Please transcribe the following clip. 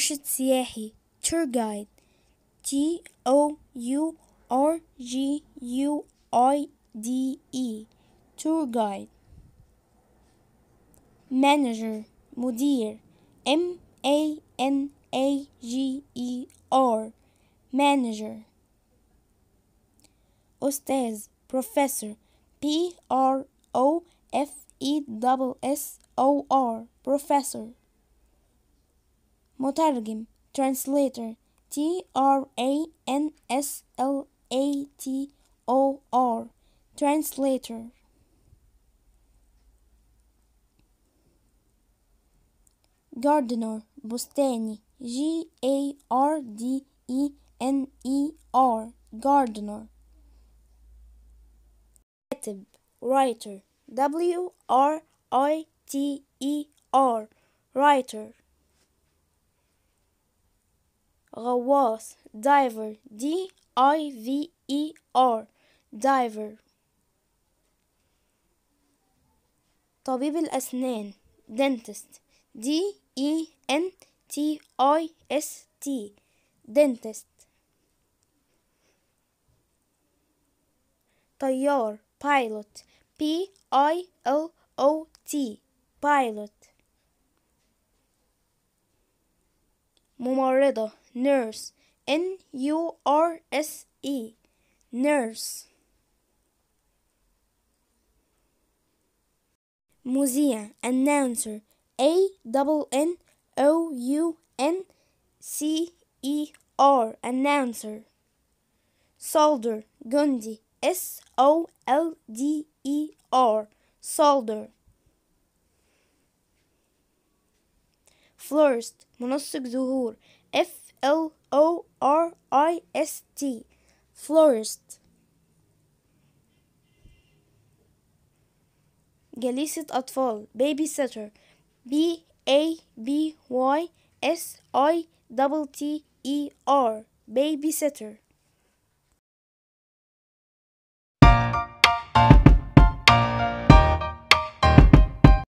مرشد سياحي tour guide T O U R G U I D E tour guide manager مدير M A N A G E R manager أستاذ professor P R O F E S S O R professor مترجم translator T R A N S L A T O R translator gardener بستاني G A R D E N E R gardener كاتب writer W R I T E R writer غواص diver D I V E R diver طبيب الأسنان dentist D E N T I S T dentist طيار pilot P I L O T pilot ممرضة nurse N U R S E nurse Muzia announcer A double N O U N C E R announcer solder Gundi S O L D E R solder Florist, منسق زهور F L O R I S T florist جليسة أطفال baby sitter B A B Y S I T T E R baby sitter